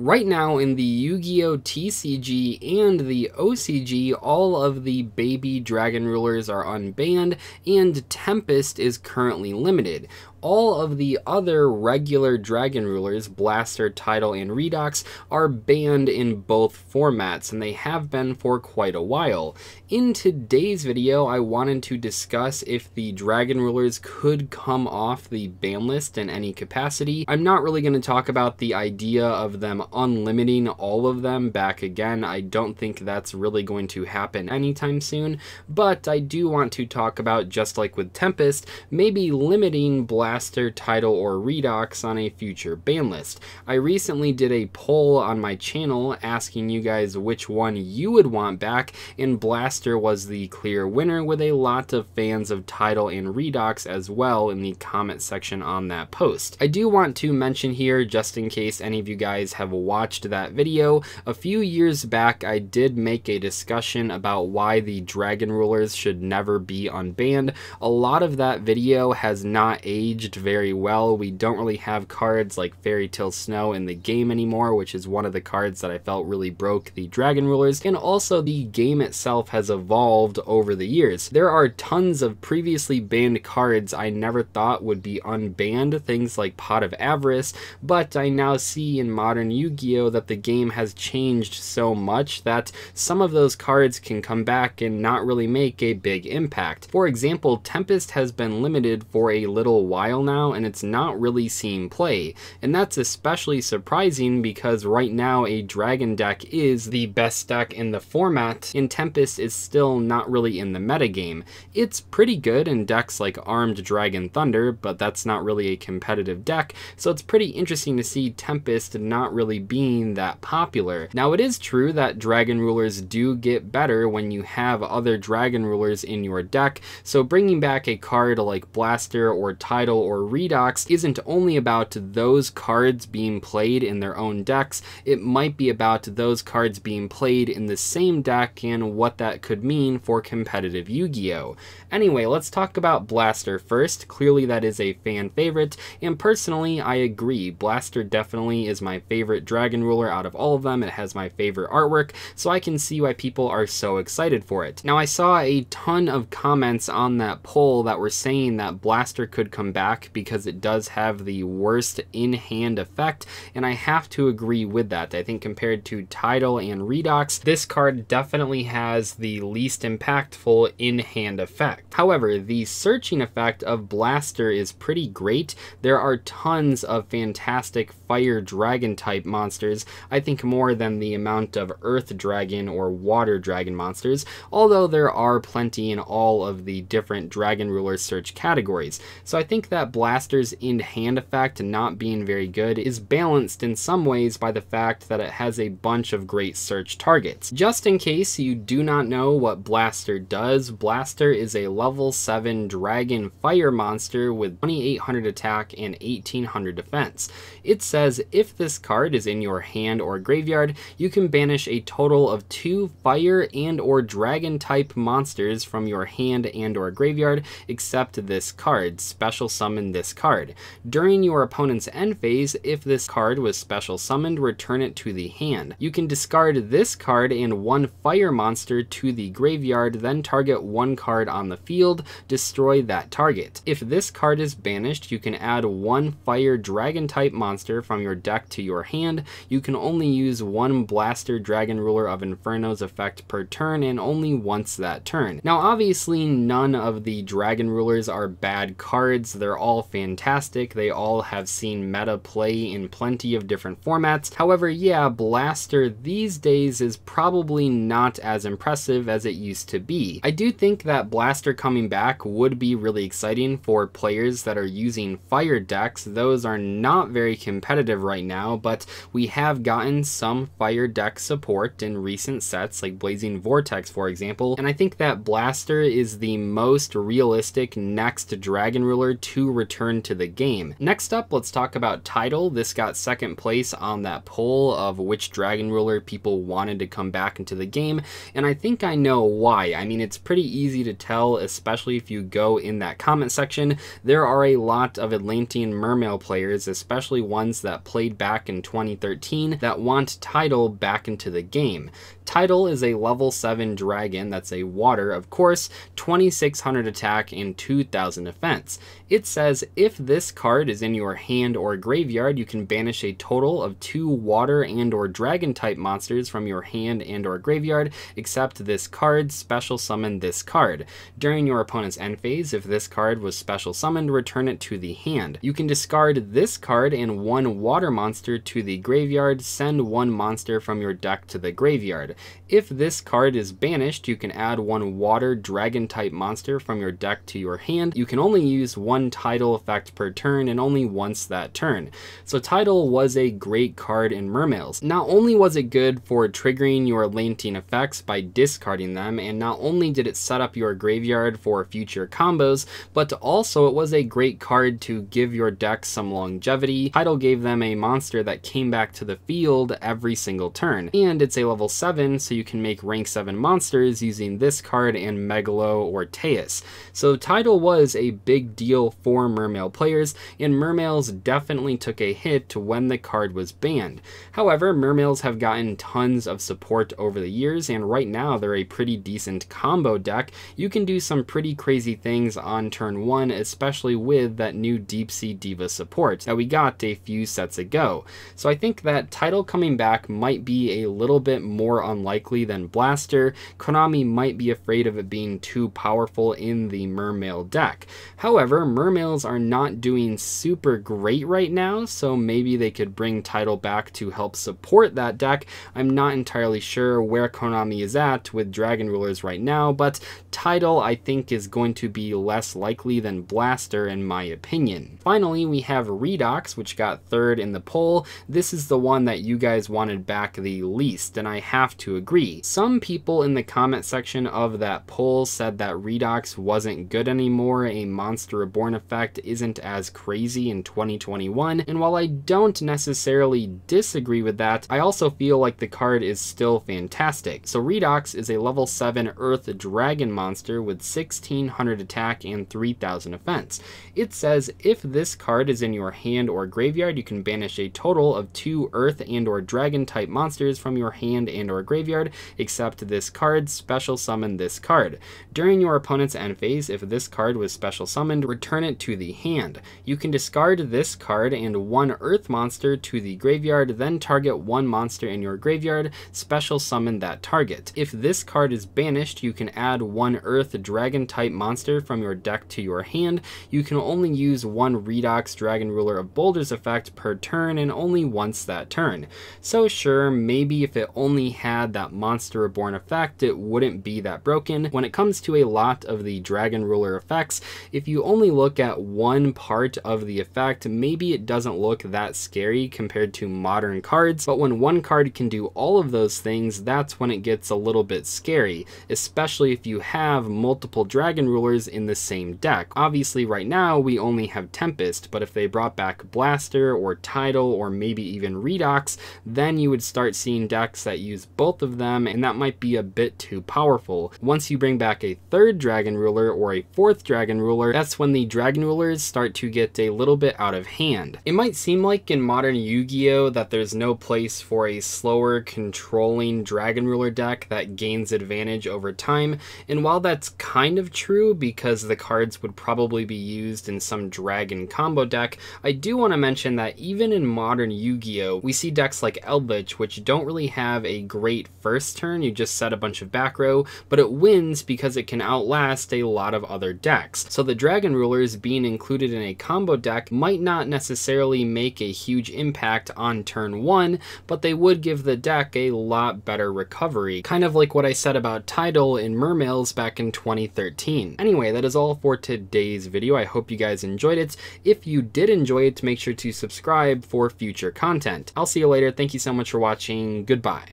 right now in the Yu-Gi-Oh! TCG and the OCG, all of the baby dragon rulers are unbanned, and Tempest is currently limited all of the other regular Dragon Rulers, Blaster, Tidal, and Redox, are banned in both formats, and they have been for quite a while. In today's video, I wanted to discuss if the Dragon Rulers could come off the ban list in any capacity. I'm not really going to talk about the idea of them unlimiting all of them back again. I don't think that's really going to happen anytime soon, but I do want to talk about, just like with Tempest, maybe limiting Blaster Blaster, Title, or Redox on a future ban list. I recently did a poll on my channel asking you guys which one you would want back, and Blaster was the clear winner with a lot of fans of Title and Redox as well in the comment section on that post. I do want to mention here, just in case any of you guys have watched that video, a few years back I did make a discussion about why the Dragon Rulers should never be unbanned. A lot of that video has not aged aged very well. We don't really have cards like Fairy Tale Snow in the game anymore, which is one of the cards that I felt really broke the Dragon Rulers, and also the game itself has evolved over the years. There are tons of previously banned cards I never thought would be unbanned, things like Pot of Avarice, but I now see in modern Yu-Gi-Oh that the game has changed so much that some of those cards can come back and not really make a big impact. For example, Tempest has been limited for a little while while now and it's not really seeing play. And that's especially surprising because right now a Dragon deck is the best deck in the format and Tempest is still not really in the metagame. It's pretty good in decks like Armed Dragon Thunder, but that's not really a competitive deck, so it's pretty interesting to see Tempest not really being that popular. Now it is true that Dragon Rulers do get better when you have other Dragon Rulers in your deck, so bringing back a card like Blaster or Tidal or redox isn't only about those cards being played in their own decks, it might be about those cards being played in the same deck and what that could mean for competitive Yu-Gi-Oh! Anyway, let's talk about Blaster first. Clearly that is a fan favorite, and personally I agree. Blaster definitely is my favorite Dragon Ruler out of all of them. It has my favorite artwork, so I can see why people are so excited for it. Now I saw a ton of comments on that poll that were saying that Blaster could come back back because it does have the worst in-hand effect, and I have to agree with that. I think compared to Tidal and Redox, this card definitely has the least impactful in-hand effect. However, the searching effect of Blaster is pretty great. There are tons of fantastic fire dragon type monsters, I think more than the amount of earth dragon or water dragon monsters, although there are plenty in all of the different dragon ruler search categories. So I think that Blaster's in-hand effect not being very good is balanced in some ways by the fact that it has a bunch of great search targets. Just in case you do not know what Blaster does, Blaster is a level 7 dragon fire monster with 2800 attack and 1800 defense. It's says if this card is in your hand or graveyard, you can banish a total of two fire and or dragon type monsters from your hand and or graveyard except this card. Special summon this card. During your opponent's end phase, if this card was special summoned, return it to the hand. You can discard this card and one fire monster to the graveyard, then target one card on the field, destroy that target. If this card is banished, you can add one fire dragon type monster from your deck to your hand. You can only use one Blaster Dragon Ruler of Inferno's effect per turn and only once that turn. Now obviously none of the Dragon Rulers are bad cards, they're all fantastic, they all have seen meta play in plenty of different formats. However, yeah, Blaster these days is probably not as impressive as it used to be. I do think that Blaster coming back would be really exciting for players that are using fire decks, those are not very competitive competitive right now, but we have gotten some fire deck support in recent sets, like Blazing Vortex, for example, and I think that Blaster is the most realistic next Dragon Ruler to return to the game. Next up, let's talk about Tidal. This got second place on that poll of which Dragon Ruler people wanted to come back into the game, and I think I know why. I mean, it's pretty easy to tell, especially if you go in that comment section. There are a lot of Atlantean Mermail players, especially ones that that played back in 2013 that want Tidal back into the game. Tidal is a level 7 dragon that's a water, of course, 2600 attack and 2000 defense. It says if this card is in your hand or graveyard, you can banish a total of two water and or dragon type monsters from your hand and or graveyard, except this card, special summon this card. During your opponent's end phase, if this card was special summoned, return it to the hand. You can discard this card and one water monster to the graveyard, send one monster from your deck to the graveyard. If this card is banished, you can add one water dragon type monster from your deck to your hand. You can only use one title effect per turn and only once that turn. So title was a great card in Mermails. Not only was it good for triggering your Lantine effects by discarding them, and not only did it set up your graveyard for future combos, but also it was a great card to give your deck some longevity. Title gave gave them a monster that came back to the field every single turn. And it's a level 7, so you can make rank 7 monsters using this card and Megalo or Teus. So Tidal was a big deal for Mermail players, and Mermails definitely took a hit to when the card was banned. However, Mermails have gotten tons of support over the years, and right now they're a pretty decent combo deck. You can do some pretty crazy things on turn 1, especially with that new Deep Sea Diva support that we got a few sets ago. So I think that title coming back might be a little bit more unlikely than Blaster. Konami might be afraid of it being too powerful in the Mermail deck. However, Mermails are not doing super great right now, so maybe they could bring title back to help support that deck. I'm not entirely sure where Konami is at with Dragon Rulers right now, but title I think is going to be less likely than Blaster in my opinion. Finally, we have Redox, which got third third in the poll, this is the one that you guys wanted back the least, and I have to agree. Some people in the comment section of that poll said that Redox wasn't good anymore, a Monster Reborn effect isn't as crazy in 2021, and while I don't necessarily disagree with that, I also feel like the card is still fantastic. So Redox is a level 7 Earth Dragon monster with 1600 attack and 3000 offense. It says if this card is in your hand or graveyard, you can banish a total of two earth and or dragon type monsters from your hand and or graveyard, except this card, special summon this card. During your opponent's end phase, if this card was special summoned, return it to the hand. You can discard this card and one earth monster to the graveyard, then target one monster in your graveyard, special summon that target. If this card is banished, you can add one earth dragon type monster from your deck to your hand. You can only use one Redox Dragon Ruler of Boulders effect per turn and only once that turn. So sure, maybe if it only had that Monster Reborn effect, it wouldn't be that broken. When it comes to a lot of the Dragon Ruler effects, if you only look at one part of the effect, maybe it doesn't look that scary compared to modern cards, but when one card can do all of those things, that's when it gets a little bit scary, especially if you have multiple Dragon Rulers in the same deck. Obviously right now we only have Tempest, but if they brought back Blaster or or tidal or maybe even redox, then you would start seeing decks that use both of them and that might be a bit too powerful. Once you bring back a third dragon ruler or a fourth dragon ruler, that's when the dragon rulers start to get a little bit out of hand. It might seem like in modern Yu-Gi-Oh that there's no place for a slower controlling dragon ruler deck that gains advantage over time, and while that's kind of true because the cards would probably be used in some dragon combo deck, I do want to mention that even in modern Yu-Gi-Oh, we see decks like Eldritch, which don't really have a great first turn, you just set a bunch of back row, but it wins because it can outlast a lot of other decks. So the Dragon Rulers being included in a combo deck might not necessarily make a huge impact on turn one, but they would give the deck a lot better recovery, kind of like what I said about Tidal in Mermails back in 2013. Anyway, that is all for today's video. I hope you guys enjoyed it. If you did enjoy it, make sure to subscribe subscribe for future content. I'll see you later. Thank you so much for watching. Goodbye.